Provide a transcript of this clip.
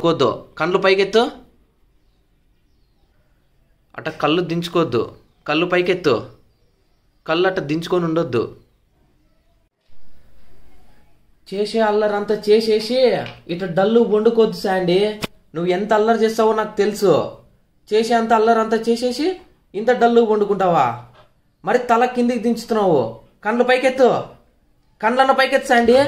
దించుకోవద్దు కళ్ళు పైకెత్తు అట కళ్ళు దించుకోవద్దు కళ్ళు పైకెత్తు కళ్ళు అట్ట దించుకొని ఉండొద్దు చేసే అల్లరంతా చేసేసి ఇట డల్లు వండుకోవద్దు శాండీ నువ్వు ఎంత అల్లరి చేస్తావో నాకు తెలుసు చేసే అంత అల్లరంతా చేసేసి ఇంత డల్లు వండుకుంటావా మరి తల కిందికి దించుతున్నావు కళ్ళు పైకెత్తు కళ్ళన్న పైకెత్తు శాండీ